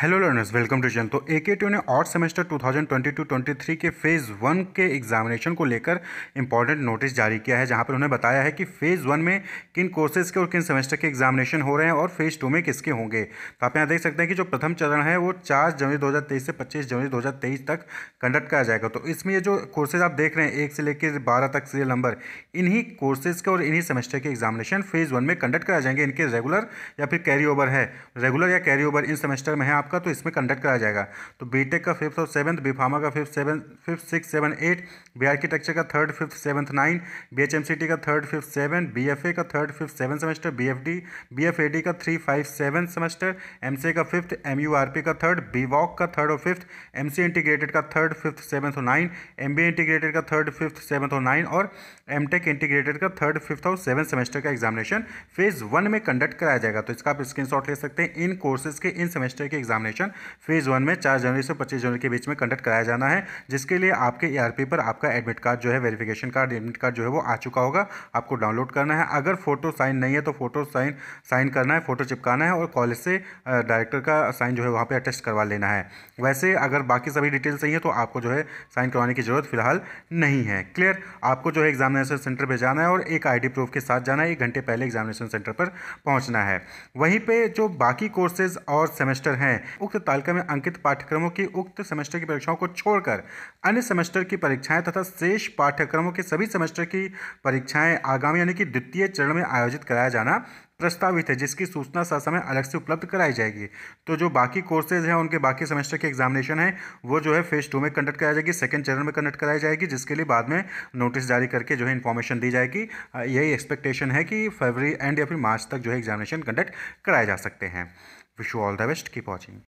Hello learners welcome to जन तो ए के ने और सेमेस्टर 2022-23 के फ़ेज़ वन के एग्जामिनेशन को लेकर इंपॉर्टेंट नोटिस जारी किया है जहां पर उन्होंने बताया है कि फ़ेज़ वन में किन कोर्सेज़ के और किन सेमेस्टर के एग्जामिनेशन हो रहे हैं और फ़ेज़ टू में किसके होंगे तो आप यहाँ देख सकते हैं कि जो प्रथम चरण है वो चार जनवरी दो से पच्चीस जनवरी दो तक कंडक्ट किया जाएगा तो इसमें ये जो कोर्सेज आप देख रहे हैं एक से लेकर बारह तक सीरियल नंबर इन्हीं कोर्सेज़ के और इन्हीं सेमेस्टर के एग्जामिनेशन फ़ेज़ वन में कंडक्ट कराए जाएंगे इनके रेगुलर या फिर कैरी ओवर है रेगुलर या कैरी ओवर इन सेमेस्टर में है आप आपका तो इसमें कंडक्ट कराया जाएगा तो बीटेक का फिफ्थ और सेवन्थ बी फार्मा का fifth seven fifth six seven eight B architecture का third fifth seventh nine B H M C T का third fifth seven B F A का third fifth seven semester B F D B F A D का three five seven semester M C A का fifth M U R P का third B voc का third और fifth M C integrated का third fifth seventh और nine M B integrated का third fifth seventh और nine और M tech integrated का थर्ड फिफ्थ और सेवन सेमेस्टर का एग्जामिनेशन फेज वन में कंडक्ट कराया जाएगा तो इसका आप स्क्रीनशॉट ले सकते हैं इन कोर्सेज के इन सेमेस्टर के एग्जाम एग्जामिनेशन फेज़ वन में चार जनवरी से पच्चीस जनवरी के बीच में कंडक्ट कराया जाना है जिसके लिए आपके ए e पर आपका एडमिट कार्ड जो है वेरिफिकेशन कार्ड एडमिट कार्ड जो है वो आ चुका होगा आपको डाउनलोड करना है अगर फोटो साइन नहीं है तो फोटो साइन साइन करना है फोटो चिपकाना है और कॉलेज से डायरेक्टर का साइन जो है वहाँ पर अटेस्ट करवा लेना है वैसे अगर बाकी सभी डिटेल सही है तो आपको जो है साइन करवाने की ज़रूरत फिलहाल नहीं है क्लियर आपको जो है एग्जामिनेशन सेंटर पर जाना है और एक आईडी प्रूफ के साथ जाना है एक घंटे पहले एग्जामिनेशन सेंटर पर पहुँचना है वहीं पर जो बाकी कोर्सेज और सेमेस्टर हैं उक्त तालिका में अंकित पाठ्यक्रमों की उक्त सेमेस्टर की परीक्षाओं को छोड़कर अन्य सेमेस्टर की परीक्षाएं तथा शेष पाठ्यक्रमों के सभी सेमेस्टर की परीक्षाएं आगामी यानी कि द्वितीय चरण में आयोजित कराया जाना प्रस्तावित है जिसकी सूचना समय अलग से उपलब्ध कराई जाएगी तो जो बाकी कोर्सेज हैं उनके बाकी सेमेस्टर के एग्जामिनेशन हैं वो जो है फेज टू में कंडक्ट कराई जाएगी सेकंड चरण में कंडक्ट कराई जाएगी जिसके लिए बाद में नोटिस जारी करके जो है इन्फॉर्मेशन दी जाएगी यही एक्सपेक्टेशन है कि फरवरी एंड या फिर मार्च तक जो है एग्जामिनेशन कंडक्ट कराए जा सकते हैं Wish you all the best. Keep watching.